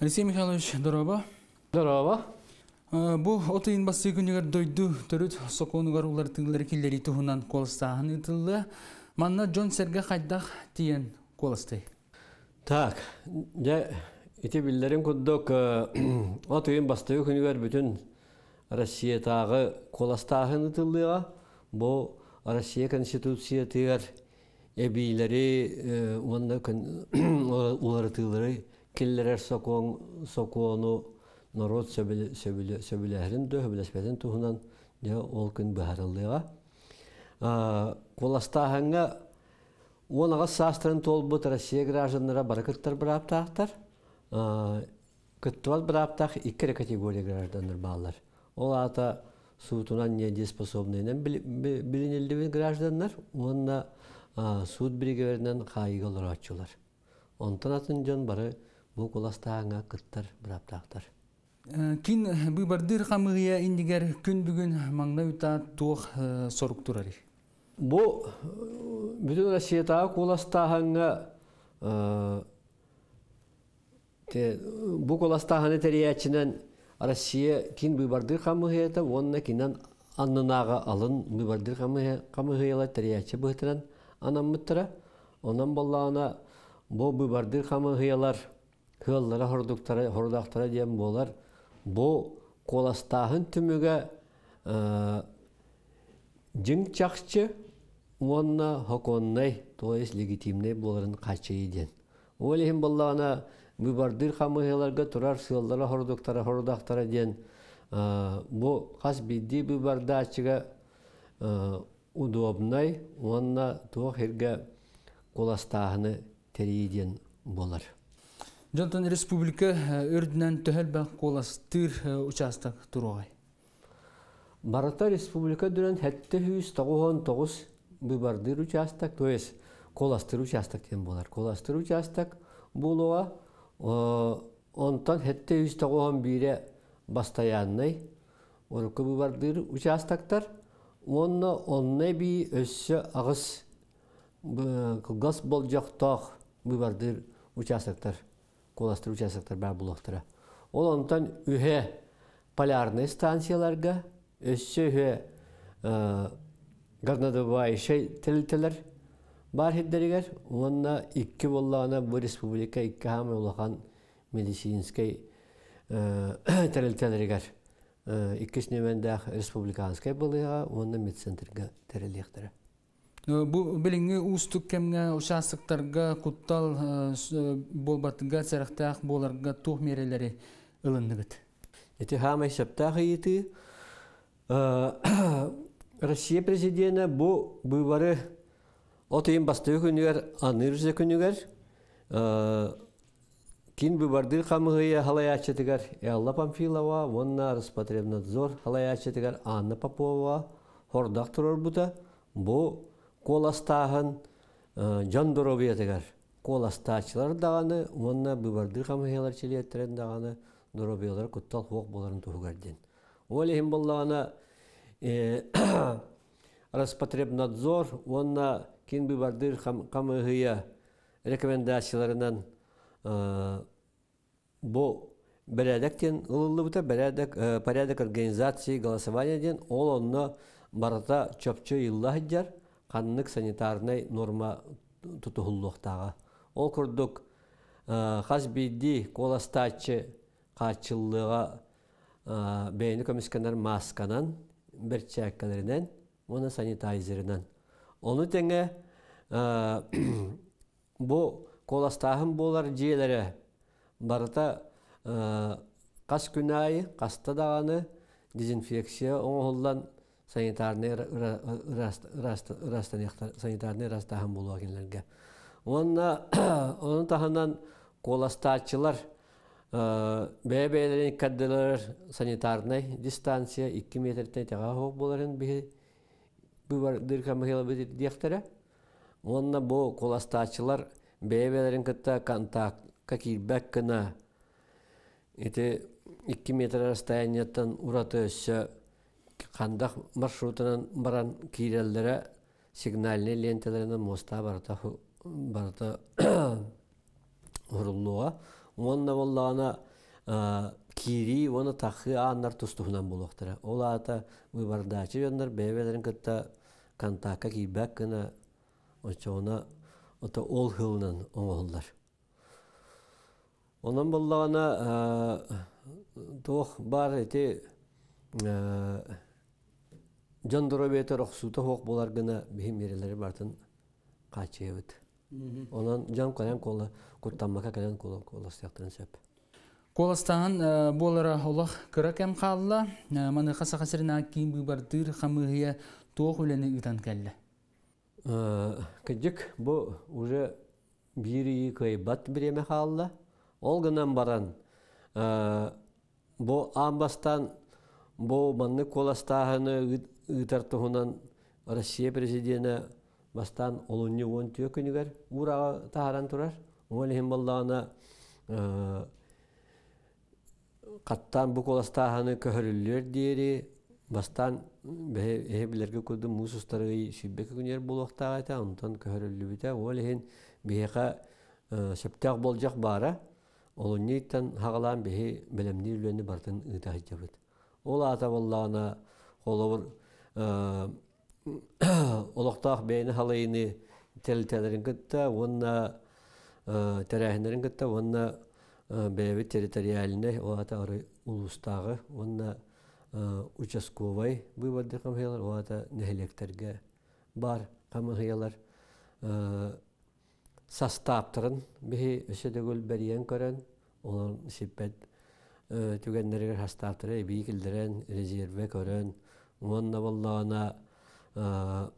Алексей Михайлович, здорово. Здорово. Бу отыйын басы күнігер дойду түріт соконугар улар тыңлар келлери туһунан колыстаан ытылла. Манна Джон Серге хайдах тиен колысты. Так, я ити биллерин куддок э, отыйын басы күнігер бүтін Россия тағы колыстаан ытыллыга Бо Россия Конституция тыгар эбийлери э, онна уларытылары келлерер сокон сокону народ сөбүлэхрин дө хөбүлэспетин туһунан же ол күн баһарылыга куластаһаңа онага саастырын толбут Россия гражданнара баракыттар бырааптаахтар кыттуал бырааптаах иккере категория граждандар баалар ол ата суутунан недееспособныйнен билинилдиби граждандар уонна суут биригеберинен кайыга олорочулар онтон атын жон бары бу куластааңа кыттар быраптаактар э, кин э, быбардыр камыгыя индигер күн бүгүн маңда ута туох э, соруктурари бу бүтүн россиятагы куластааңа бу куластааны териячинен Россия кин выборды хамыгы это, онна кинан аннынага алын выборды хамыгы ела тәрәче быһытыран анам мыттыра. Онан боллана бо выборды хамыгы елар хыллара хордуктара хордактара дием болар. Бо коластахын э жиң чакчы онна хоконнай, то есть легитимный боларын качы иден. Олехин боллана мүбардыр хамыгеларга турар сыллара хордоктара хордактара ден бу хас бидди выбардачыга удобнай онна туох херге коластаахыны терийден болар Жонтон республика өрдінен төхәл бәк қоластыр участок тұруғай. Барата республика дүрен хәтті хүйіс тоғуғын тоғыз бұбардыр участок, то есть қоластыр участок ден болар. Қоластыр участок болуға Онтан хетте үсті оған бире бастаяннай. Орқы бардыр участактар. Онна онны би өссі ағыс газ бол жоқтақ бұбардыр участақтар Коластыр участактар бар бұлықтыра. Ол онтан үхе полярный станцияларға, өссі үхе э, горнодобай шей тілтілер, Бар хиддерігер, онна икки боллағына бу республика икки хамы улахан медицинский э, тәрелтелерігер. Э, Иккіс немендәқ республиканскай болыға, онна медцентрға тәрелектірі. Э, бу билинги устук кемге участоктарга куттал болбатыга царахтах боларга тух мерелери ылындыгыт. Эти хамай саптах Россия президента бу бывары Отын басты күнігер, анырзы күнігер, кин быбардыр камыгыя халаячетигер, Алла Памфилова, Роспотребнадзор халай халаячетигер, Анна Попова, хордак бұта, бұ бу коластагын жан доробиятигер. Коластачылар даганы, Вонна быбардыр камыгыялар дағаны, дұру доробиялар күттал хоқ боларын тухугарден. Ол эм боллагана Распотребнадзор, онна кин бардыр камыгыя рекомендацияларынан бо бәрәдәктен ылылыбыта бәрәдәк порядок организации голосования ден ол онно барата чөпчө йылла хиджар санитарный норма тутухуллуктагы ол курдук хасбиди коластачы каачыллыга бейни көмискенер масканан берчәккелеринен мона санитайзеринен Оны теңе бұл қоластағын болар жиелері барыта қас күнайы, қасты дағаны дезинфекция оңғылдан санитарный санитарный болу әкенлерге. Оның тағынан қоластағычылар бәбәйлерін кәдділер санитарный дистанция 2 метрден тәға боларын бігі бұбар дырка мыхела бетит дехтере. Онна бо коластачылар бәйбәләрен кытта контакт, какие бәк кына. Эти 2 метр расстояниятан ураты өссө кандах маршрутынан баран кирелдере сигнальный ленталарынан моста барта барта урулуга. Онна боллана кири оны тахы аннар тустуһунан булуктыра. Ол ата выбардачы яндар бәйбәләрен кытта кантаакка кийбэк гына очоона ота ол хылынан оңоллар онан боллагана тох бар эти жон доробете рохсута хок болар гына бихим ерелери бартын качыйбыт онан жан калян кола куртаммака калян кола коластыяктан сөп Коластан болара олақ кыракем қалла, маны қаса қасырына кейін бұйбардыр қамығыя туох үлені кәлі? Күдік, бұ ұжы бірі бири кайбат биреме халла ол ғынан баран э, бұ амбастан бұ манны коластағыны ытартыхунан россия президенті бастан олунне он түйө күнүгер урага тааран турар олихим баллагына қаттан э, бұ коластағыны көрілілер диэри бастан эһе билерге курдум муус устарыгый сүйбе күнер булуактаах айта онтон көһөрөллүбүтэ ол эһин биэха ә, болжақ болжах баара олуннииттан хагалаан биһи белемни бартын ыытаахыджабыт ол аата боллаана холобур ә, олохтаах бээни халыйыны телтелерин кытта онна тэрэхинерин кытта уонна бээби ол аата Э, участковой выводы камхелар, уата нехелектерге бар камхелар. Э, Састаптарын бихи өсөдөгөл бериен көрен, олар сиппет э, түгендерге састаптыры бийкилдерен, резерве көрөн, уонна боллана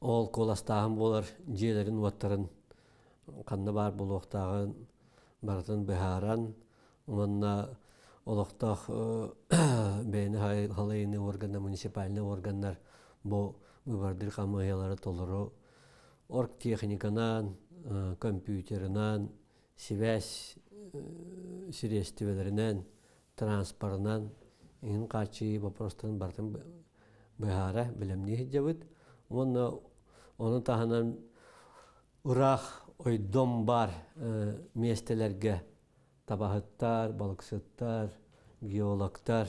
ол коластағын болар, жиелерін уаттарын канны бар болуктагын, бартын бихаран, уонна олохтах э, бэйни халайыны органы муниципальный органнар бу выбордыр хамыялары толыру орг техниканан, э, компьютерынан, связь э, сирестивелерінен, транспортынан, ин качы вопростарын бартын бэхара билемни хиджабыт. Онна оны таханан урах ойдом бар местелерге табахаттар, балыксыттар, геологтар,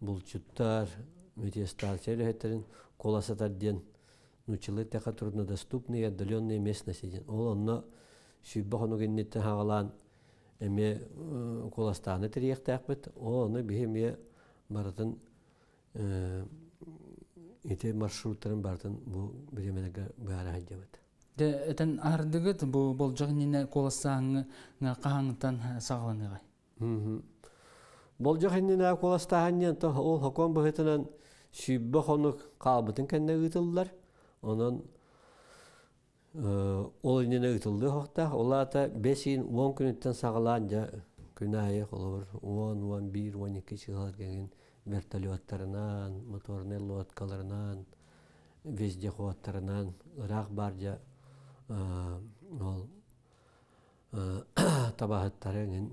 булчуттар, метестар, челехеттерин коласатар ден. Нучылы тәқа труднодоступные отдаленные местности ден. Ол онна шүйбі хонугеннеттен хағалан эме э, коластаны тірияқтақ бет. Ол оны бігеме баратын э, ите маршруттарын бартын бұл бігемелігі бәрі әдемеді. Этен ардыгыт бу бол жагнине коластааңы кааңтан э, сагланыгай. Бол жагнине коластааңнен то ол хокон быгытынан сүббө хонук калбытын кенне ытыллар. э ол инене ытылды хокта олата 5 10 күнүттен саглаан жа күнайы колор 10 11 12 чыгалар деген вертолеттарынан, моторный лодкаларынан, вездеходтарынан бар жа, ол табахаттарыңын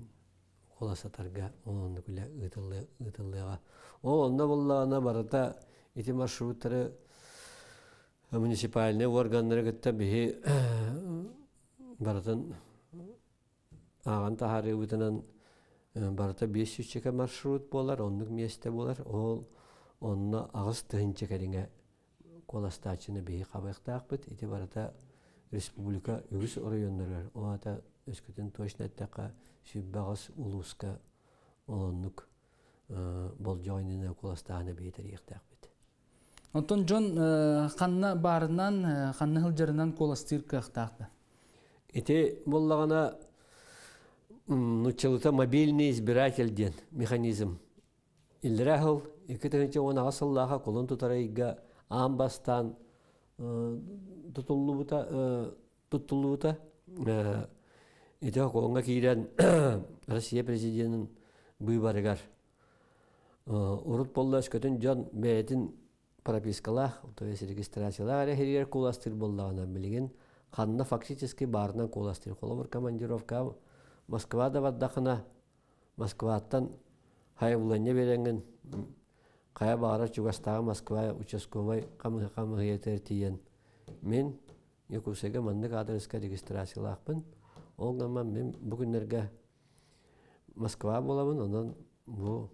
қоласатарға онны күлә ытыллыға ол онна боллағына барата ити маршруттары муниципальный органдары гетте бихи барытын аған тахары барата барыта 500 чека маршрут болар оннық месте болар ол онна агыс тыһын чекелиңе қоластачыны бихи қабайықтаақпыт ити барыта республика үгіс районнары оата өскөтін точно тәқа сүббағыс улуска олоннук ә, болжойнына куластаана бейтер иқтақбит. Онтон жон қанна ә, барынан, қанна ә, хылжырынан куластыр кақтақты? Эти боллағана нучылыта мобильный избиратель ден механизм. Илдірәхіл, екі түгінші оны асыллаға қолын тұтарайға амбастан, тутуллубута туттуллубута итак онга кирен россия президентин выборыгар урут боллаш көтүн жон бээтин пропискалах то есть регистрациялар хирер куластыр боллагына билген ханна фактически барынан куластыр колобур командировка москвада ваддахана москвааттан хайвуланне беренген Қая бағара чугастағы Москва участковой қамығетер тиен. Мен Екусеге мандық адреска регистрациялақпын. Ол наман мен бүгіндерге Москва боламын, онан бұл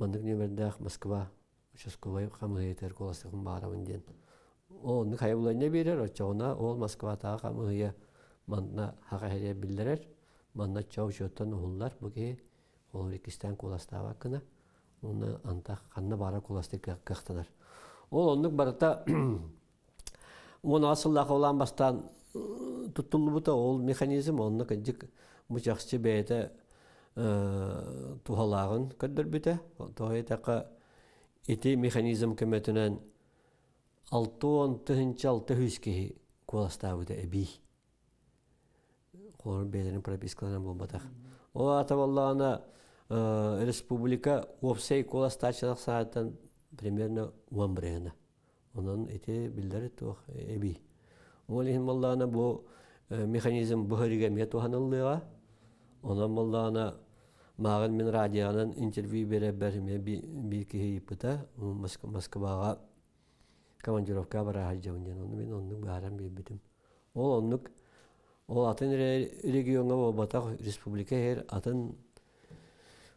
мандық немердақ Москва участковой қамығетер қоласығын барамын ден. Ол ны қая берер, отчауына ол Москвадағы қамығыя манна хақахере білдірер. Манна оны антах ханна бара куласты кахтанар. Ол оннук барата он асыллах олан бастан э, туттулбута ол механизм онны кэджик мучакчы бэйте э, тухалагын көддөрбүтэ. Тойтака ити механизм алты алтон тыһынча алты жүз киһи куластабыта эбий. Хор бэйдерин пропискаларынан болбатах. Ол атабаллана э, республика овсей кола стачалак сааттан примерно уан брена эти билдер тух э, эби олихин маллана бу э, механизм бухарига метуханыллыга онон моллана маған мен радиодан интервью бере бәріме бикихи пыта москваға командировка бара хажжабын оны мен онның барын билбитим ол оннук ол атын регионга бата республика хер атын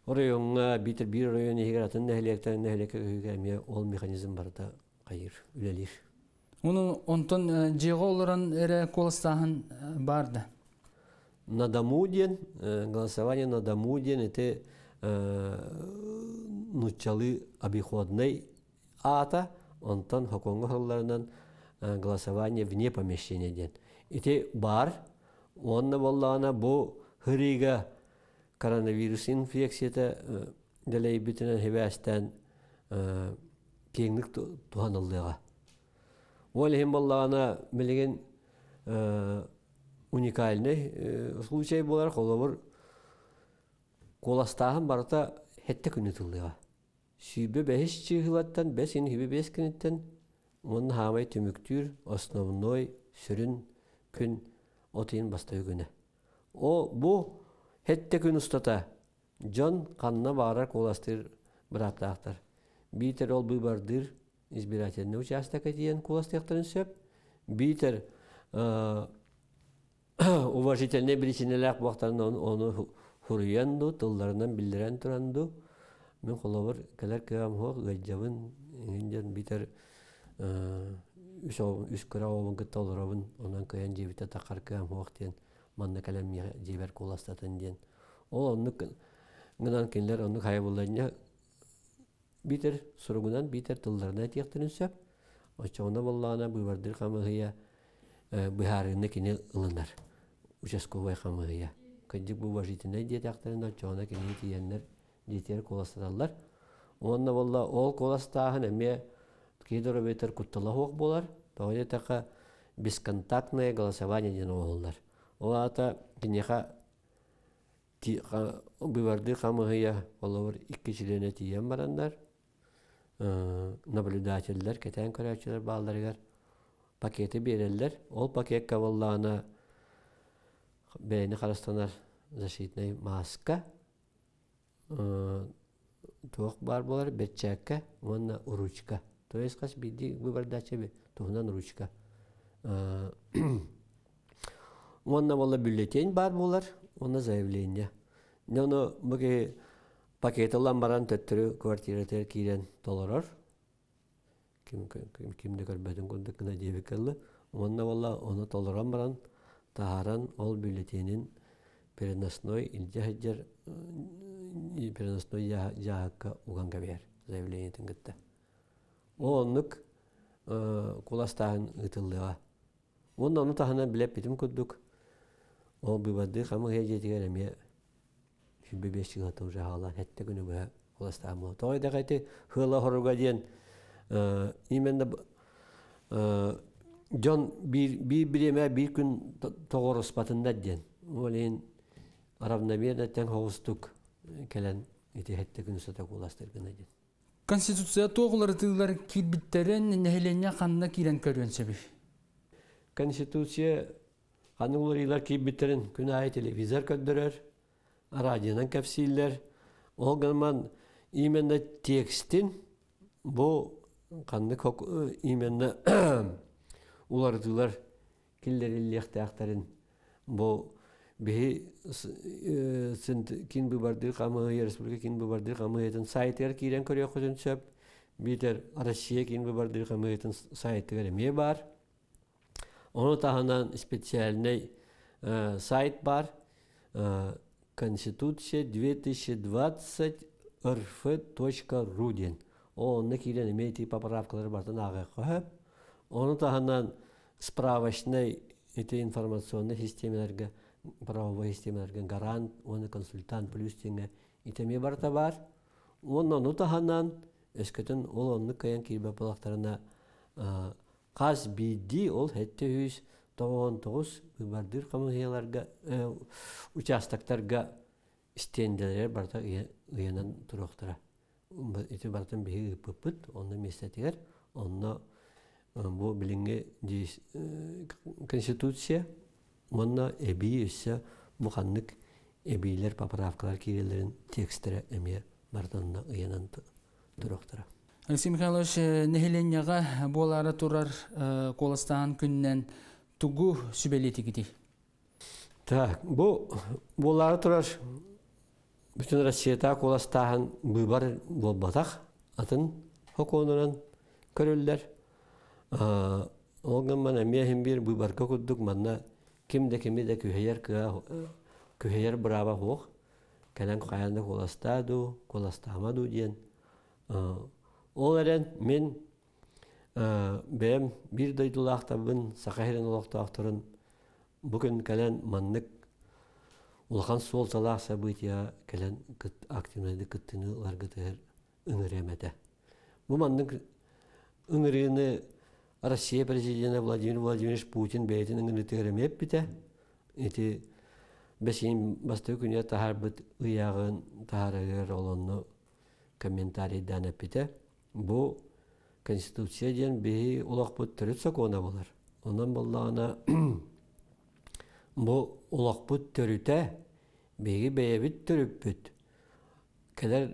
Орайонга битер бир район егератын нәһелектән нәһелеккә үгәме ол механизм барда кайыр үлелир. Уну онтон жеголоран эре колстаһын барды. На домуден, голосование на домуден это нучалы обиходной ата онтон хоконго халларынан голосование вне помещения ден. бар онны воллана бу хырига коронавирус infeksiyada дәлей bütünen hebästen keňlik туғанылдыға. Ол hem bollagana bilgen уникальный случай болар барта хетте күнү Сүйбі сүйбе бәһис чыгылаттан бәсин хибе бескенеттен мон хамай основной сүрін күн отын бастау күнү о Hette күн ұстата, can қанына bağırar kolastır ol bu bardır избирательный участок diyen kolastahtarın söp. Biter уважительный оны хуруянду, тылларынан билдирен туранду. Мен қолабыр келер кегам хоқ, гэджавын, үш манна калам я дебер куластатын ден. Ол оннук гынан кинлер оннук хайбулларына битер суругунан битер тылларына тиектенсе. Очоуна боллана бывардыр камыгыя э, быхарыны кине ылынар. Участковый камыгыя. Кыдык бу важитине детактерин очоуна кине тиеннер детер куластаталлар. Онна болла ол куластаһын ме кидоро бетер кутталахок болар. Тоғыда тақа бесконтактное голосование ден оғылдар. Олата кинеха быварды қамығыя, оловыр икки члене тиен барандар. Э, наблюдательдер кетен көрәчелер балдарыгар пакеті береллер. Ол пакет каваллана бәйни қарастанар защитный маска. Э, тоқ бар болар бетчәккә, онна ручка То есть кас биди выбордачы бе, ручка уручка. Онна вола бюллетень бар болар, онна заявление. Не оны бүге пакеті баран төттірі квартиратер кейден толарар. Ким, ким, кимді көрбәдің күнді кіна дебек кәлі. Онна вола оны толаран баран, тахаран ол бюллетенін переносной илде хаджар переносной яхакка уганга бер заявление тингитте. Оннук куластагын ытылдыга. Ондан утахана билеп битим күддүк обыбады хамы хеже деген эме жүббе беш жылата уже хаалар хетте күнү бөһө уластаамы той да кайты хыла хоруга диен э, именно жон э, бир бир биреме бир күн тогоруспатында диен олейин равномерно тең хогустук э, келен ити хетте күнү сата уластыргына диен Конституция тоғылары тыылар кирбиттерен нәһиленне қанына көрген көргенсебе. Конституция Ханнулар илар киббиттерин күнай телевизор көддөрөр, радионан кәпсиллер. Ол гаман именно текстин бу канны кок именно улардылар киллериллехтәхтәрин бу бихи сент кин бубарды камы республика кин бубарды камы ятын сайтер кирен көрөк хөсөнсөп битер россия кин бубарды камы ятын сайтер ме бар Оны тағынан специальный сайт бар. Конституция 2020 rf.ru ден. Оны килен имейте поправкалар бартын ағы қойып, оны тағынан справочный эти информационный системаларга правовой системаларга гарант, оны консультант плюс тенге итеме барта бар. Оны оны тағынан өскөтін ол оны каян кейбе қаз биди ол хетте үйіз тоғон тоғыз выбордыр комиссияларга э, участоктарга стенделер барда ыйынан тұрақтыра ити бартын биһи ыппыппыт онно местетигер онно э, бу билинге э, конституция монно эби өссө муханнык эбилер поправкалар кирилерин текстере эме бартанна ыйынан тұрақтыра Алексей Михайлович, э, нехиленняға болары турар қоластаған э, күннен тугу сүбелеті кетей. Так, бұл болары турар бүтін Россияда қоластаған бұйбар болбатақ, атын хоконынан көрілдер. Э, Оған мана мехін бір бұйбар көкуддік манна кімде кімеде күйхейер күйхейер бұраба хоқ, кәлін қаянды қоластаду, қоластамаду дейін. Ол әрен мен ә, бәм бір дайдылақтабын, сақайрен олақтақтырын, бүкін кәлен маннық Улхан сол салах события кәлен кыт активнайды кыттыны ларгытыр үңіремеді. Бу манның үңіріні Россия президенті Владимир Владимирович Путин бәйтін үңірі тегіремеп біте. Эти бәсейін басты күне тахар бұт ұяғын олонны комментарий дәніп біте. Bu Konstitusiya diyen bihi ulak bu törütse kona bular. Ondan ballağına bu ulak bu törüte bihi beyebit törüp büt. keder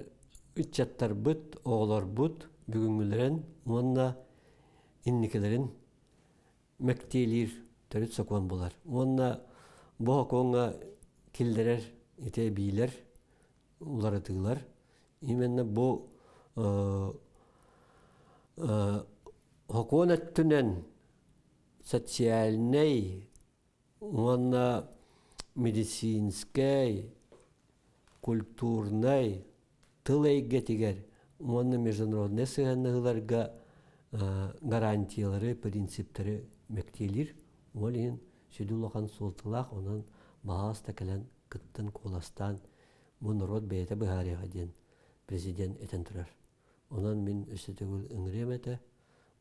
üç çattar büt, oğlar büt, bugüngülerin onunla innikelerin mektilir törüt sokon bular. Onunla bu hakonga kilderer, ite biler, ulara tıgılar. İmenne bu ıı, хокон э, социальный уонна медицинский культурный тыл тигер уонна международный сыганыгыларга э, гарантиялары принциптері мектелир уолин сүдулохан султылах онан баас тәкелен кыттын коластан мунород бейте быхария ден президент этен турар Онан мен үсетегіл үңіреметі,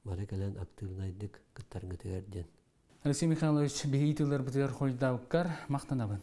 бары кәлін активнайдық кыттарыңы тегерден. Алексей Михайлович, бейітілер бітер қойдауққар, мақтанабын.